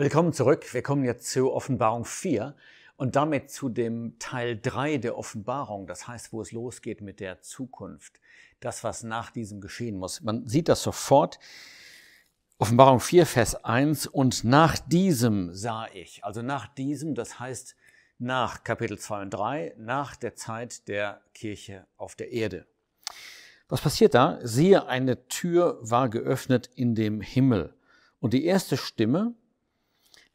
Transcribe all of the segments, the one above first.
Willkommen zurück. Wir kommen jetzt zur Offenbarung 4 und damit zu dem Teil 3 der Offenbarung, das heißt, wo es losgeht mit der Zukunft, das, was nach diesem geschehen muss. Man sieht das sofort. Offenbarung 4, Vers 1, und nach diesem sah ich, also nach diesem, das heißt nach Kapitel 2 und 3, nach der Zeit der Kirche auf der Erde. Was passiert da? Siehe, eine Tür war geöffnet in dem Himmel. Und die erste Stimme,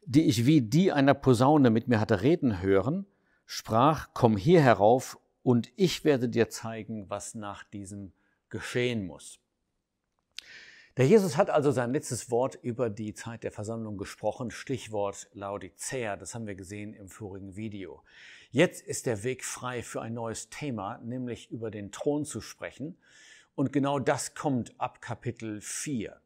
die ich wie die einer Posaune mit mir hatte reden hören, sprach, komm hier herauf und ich werde dir zeigen, was nach diesem geschehen muss. Der Jesus hat also sein letztes Wort über die Zeit der Versammlung gesprochen, Stichwort Laodicea, das haben wir gesehen im vorigen Video. Jetzt ist der Weg frei für ein neues Thema, nämlich über den Thron zu sprechen. Und genau das kommt ab Kapitel 4.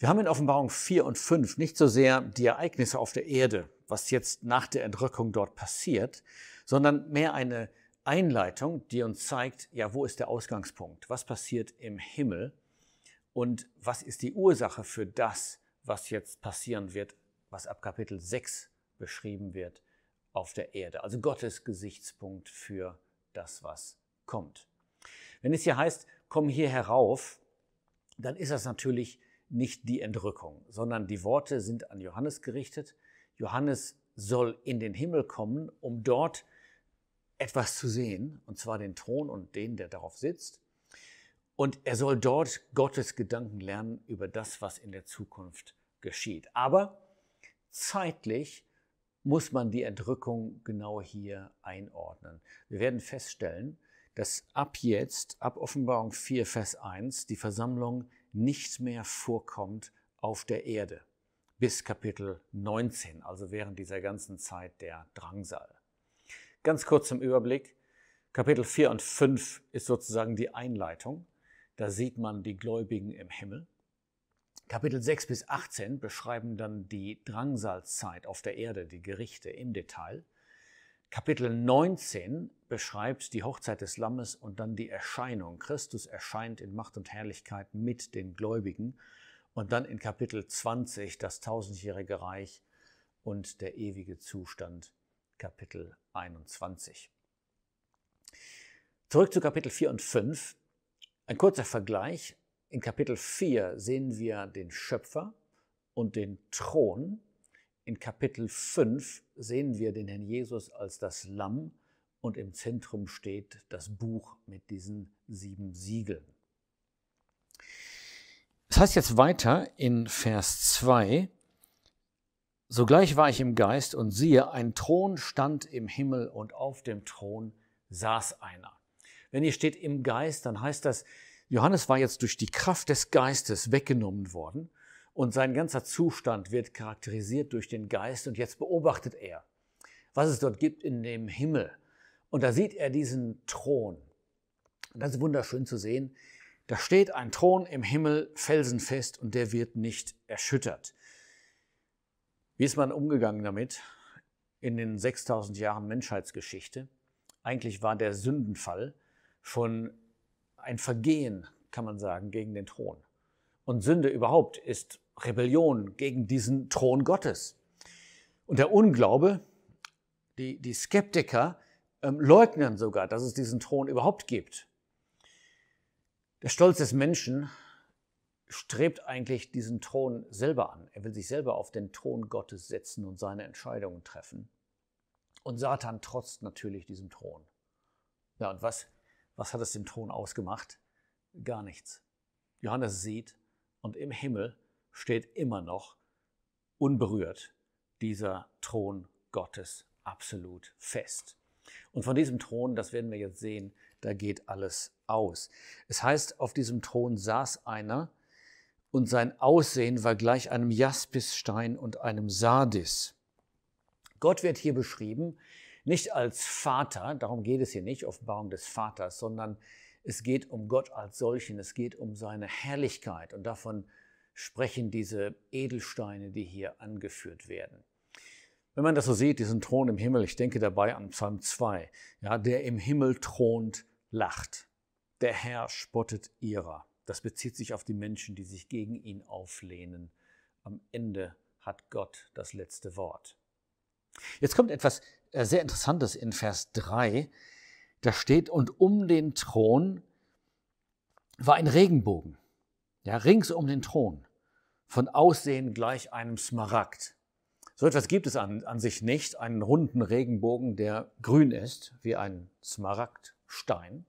Wir haben in Offenbarung 4 und 5 nicht so sehr die Ereignisse auf der Erde, was jetzt nach der Entrückung dort passiert, sondern mehr eine Einleitung, die uns zeigt, ja, wo ist der Ausgangspunkt? Was passiert im Himmel? Und was ist die Ursache für das, was jetzt passieren wird, was ab Kapitel 6 beschrieben wird auf der Erde? Also Gottes Gesichtspunkt für das, was kommt. Wenn es hier heißt, komm hier herauf, dann ist das natürlich nicht die Entrückung, sondern die Worte sind an Johannes gerichtet. Johannes soll in den Himmel kommen, um dort etwas zu sehen, und zwar den Thron und den, der darauf sitzt. Und er soll dort Gottes Gedanken lernen über das, was in der Zukunft geschieht. Aber zeitlich muss man die Entrückung genau hier einordnen. Wir werden feststellen, dass ab jetzt, ab Offenbarung 4, Vers 1, die Versammlung nicht mehr vorkommt auf der Erde. Bis Kapitel 19, also während dieser ganzen Zeit der Drangsal. Ganz kurz zum Überblick. Kapitel 4 und 5 ist sozusagen die Einleitung. Da sieht man die Gläubigen im Himmel. Kapitel 6 bis 18 beschreiben dann die Drangsalzeit auf der Erde, die Gerichte im Detail. Kapitel 19 beschreibt die Hochzeit des Lammes und dann die Erscheinung. Christus erscheint in Macht und Herrlichkeit mit den Gläubigen. Und dann in Kapitel 20 das tausendjährige Reich und der ewige Zustand, Kapitel 21. Zurück zu Kapitel 4 und 5. Ein kurzer Vergleich. In Kapitel 4 sehen wir den Schöpfer und den Thron in Kapitel 5 sehen wir den Herrn Jesus als das Lamm und im Zentrum steht das Buch mit diesen sieben Siegeln. Es heißt jetzt weiter in Vers 2, Sogleich war ich im Geist und siehe, ein Thron stand im Himmel und auf dem Thron saß einer. Wenn hier steht im Geist, dann heißt das, Johannes war jetzt durch die Kraft des Geistes weggenommen worden und sein ganzer Zustand wird charakterisiert durch den Geist und jetzt beobachtet er, was es dort gibt in dem Himmel. Und da sieht er diesen Thron. Und das ist wunderschön zu sehen. Da steht ein Thron im Himmel felsenfest und der wird nicht erschüttert. Wie ist man umgegangen damit in den 6000 Jahren Menschheitsgeschichte? Eigentlich war der Sündenfall schon ein Vergehen, kann man sagen, gegen den Thron. Und Sünde überhaupt ist Rebellion gegen diesen Thron Gottes. Und der Unglaube, die, die Skeptiker ähm, leugnen sogar, dass es diesen Thron überhaupt gibt. Der Stolz des Menschen strebt eigentlich diesen Thron selber an. Er will sich selber auf den Thron Gottes setzen und seine Entscheidungen treffen. Und Satan trotzt natürlich diesem Thron. Ja, und was, was hat es dem Thron ausgemacht? Gar nichts. Johannes sieht, und im Himmel steht immer noch unberührt dieser Thron Gottes absolut fest. Und von diesem Thron, das werden wir jetzt sehen, da geht alles aus. Es heißt, auf diesem Thron saß einer und sein Aussehen war gleich einem Jaspisstein und einem Sardis. Gott wird hier beschrieben nicht als Vater, darum geht es hier nicht, Offenbarung des Vaters, sondern es geht um Gott als solchen, es geht um seine Herrlichkeit und davon sprechen diese Edelsteine, die hier angeführt werden. Wenn man das so sieht, diesen Thron im Himmel, ich denke dabei an Psalm 2, ja, der im Himmel thront, lacht. Der Herr spottet ihrer. Das bezieht sich auf die Menschen, die sich gegen ihn auflehnen. Am Ende hat Gott das letzte Wort. Jetzt kommt etwas äh, sehr Interessantes in Vers 3. Da steht, und um den Thron war ein Regenbogen ja, rings um den Thron, von Aussehen gleich einem Smaragd. So etwas gibt es an, an sich nicht, einen runden Regenbogen, der grün ist, wie ein Smaragdstein.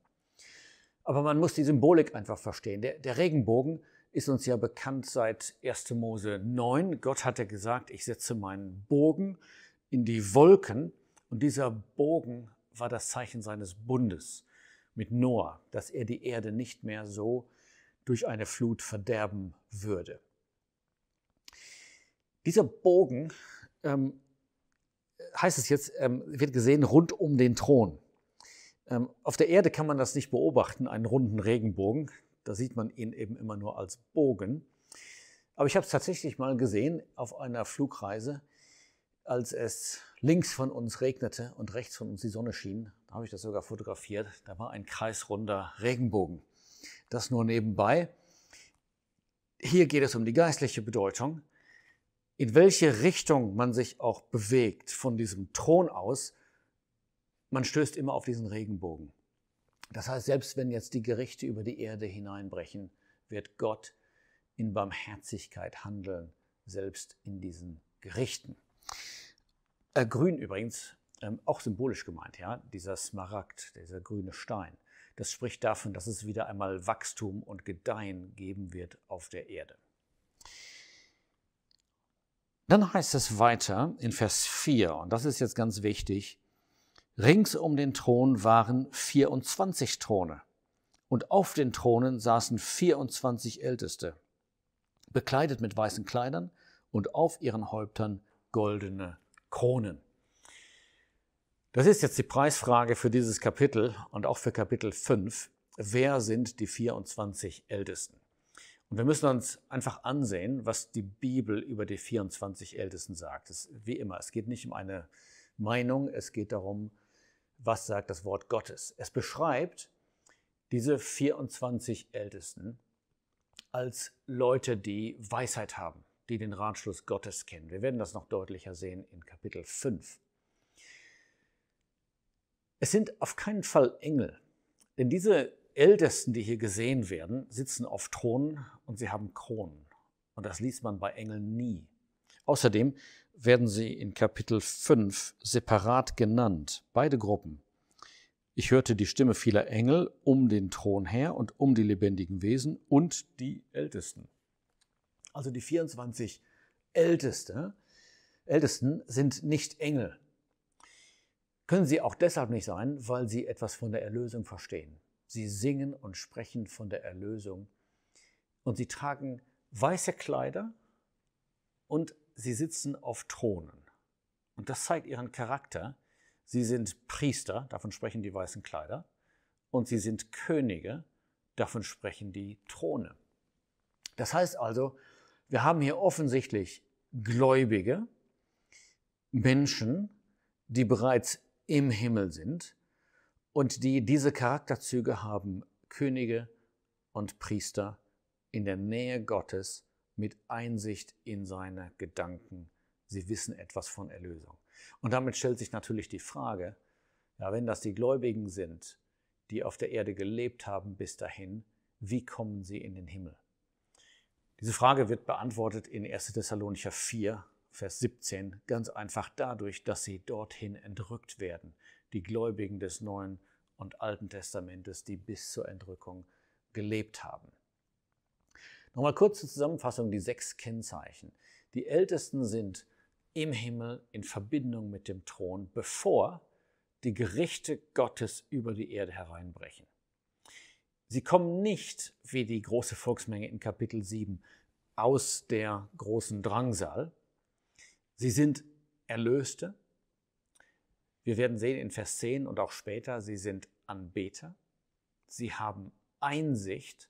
Aber man muss die Symbolik einfach verstehen. Der, der Regenbogen ist uns ja bekannt seit 1. Mose 9. Gott hat ja gesagt, ich setze meinen Bogen in die Wolken und dieser Bogen war das Zeichen seines Bundes mit Noah, dass er die Erde nicht mehr so durch eine Flut verderben würde. Dieser Bogen, ähm, heißt es jetzt, ähm, wird gesehen rund um den Thron. Ähm, auf der Erde kann man das nicht beobachten, einen runden Regenbogen. Da sieht man ihn eben immer nur als Bogen. Aber ich habe es tatsächlich mal gesehen auf einer Flugreise, als es links von uns regnete und rechts von uns die Sonne schien. Da habe ich das sogar fotografiert. Da war ein kreisrunder Regenbogen. Das nur nebenbei. Hier geht es um die geistliche Bedeutung. In welche Richtung man sich auch bewegt von diesem Thron aus, man stößt immer auf diesen Regenbogen. Das heißt, selbst wenn jetzt die Gerichte über die Erde hineinbrechen, wird Gott in Barmherzigkeit handeln, selbst in diesen Gerichten. Äh, grün übrigens, ähm, auch symbolisch gemeint, ja, dieser Smaragd, dieser grüne Stein. Das spricht davon, dass es wieder einmal Wachstum und Gedeihen geben wird auf der Erde. Dann heißt es weiter in Vers 4, und das ist jetzt ganz wichtig, rings um den Thron waren 24 Throne, und auf den Thronen saßen 24 Älteste, bekleidet mit weißen Kleidern und auf ihren Häuptern goldene Kronen. Das ist jetzt die Preisfrage für dieses Kapitel und auch für Kapitel 5. Wer sind die 24 Ältesten? Und wir müssen uns einfach ansehen, was die Bibel über die 24 Ältesten sagt. Das, wie immer, es geht nicht um eine Meinung, es geht darum, was sagt das Wort Gottes. Es beschreibt diese 24 Ältesten als Leute, die Weisheit haben, die den Ratschluss Gottes kennen. Wir werden das noch deutlicher sehen in Kapitel 5. Es sind auf keinen Fall Engel, denn diese Ältesten, die hier gesehen werden, sitzen auf Thronen und sie haben Kronen. Und das liest man bei Engeln nie. Außerdem werden sie in Kapitel 5 separat genannt, beide Gruppen. Ich hörte die Stimme vieler Engel um den Thron her und um die lebendigen Wesen und die Ältesten. Also die 24 Älteste, Ältesten sind nicht Engel können sie auch deshalb nicht sein, weil sie etwas von der Erlösung verstehen. Sie singen und sprechen von der Erlösung und sie tragen weiße Kleider und sie sitzen auf Thronen. Und das zeigt ihren Charakter. Sie sind Priester, davon sprechen die weißen Kleider, und sie sind Könige, davon sprechen die Throne. Das heißt also, wir haben hier offensichtlich gläubige Menschen, die bereits im Himmel sind und die diese Charakterzüge haben, Könige und Priester in der Nähe Gottes mit Einsicht in seine Gedanken. Sie wissen etwas von Erlösung. Und damit stellt sich natürlich die Frage, ja, wenn das die Gläubigen sind, die auf der Erde gelebt haben bis dahin, wie kommen sie in den Himmel? Diese Frage wird beantwortet in 1. Thessalonicher 4, Vers 17, ganz einfach dadurch, dass sie dorthin entrückt werden. Die Gläubigen des Neuen und Alten Testamentes, die bis zur Entrückung gelebt haben. Nochmal kurz zur Zusammenfassung die sechs Kennzeichen. Die Ältesten sind im Himmel in Verbindung mit dem Thron, bevor die Gerichte Gottes über die Erde hereinbrechen. Sie kommen nicht, wie die große Volksmenge in Kapitel 7, aus der großen Drangsal, Sie sind Erlöste. Wir werden sehen in Vers 10 und auch später, sie sind Anbeter. Sie haben Einsicht.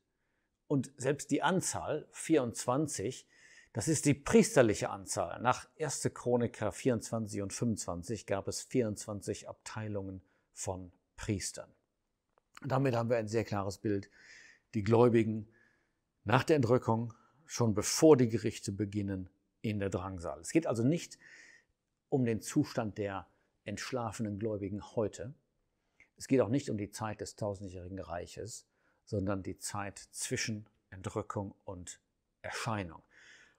Und selbst die Anzahl 24, das ist die priesterliche Anzahl. Nach 1. Chroniker 24 und 25 gab es 24 Abteilungen von Priestern. Damit haben wir ein sehr klares Bild. Die Gläubigen nach der Entrückung, schon bevor die Gerichte beginnen, in der Drangsal. Es geht also nicht um den Zustand der entschlafenen Gläubigen heute. Es geht auch nicht um die Zeit des tausendjährigen Reiches, sondern die Zeit zwischen Entrückung und Erscheinung.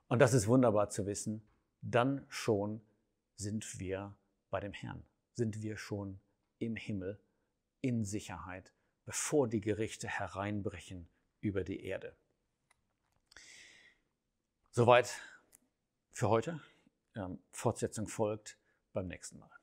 Und das ist wunderbar zu wissen. Dann schon sind wir bei dem Herrn, sind wir schon im Himmel in Sicherheit, bevor die Gerichte hereinbrechen über die Erde. Soweit für heute. Ähm, Fortsetzung folgt beim nächsten Mal.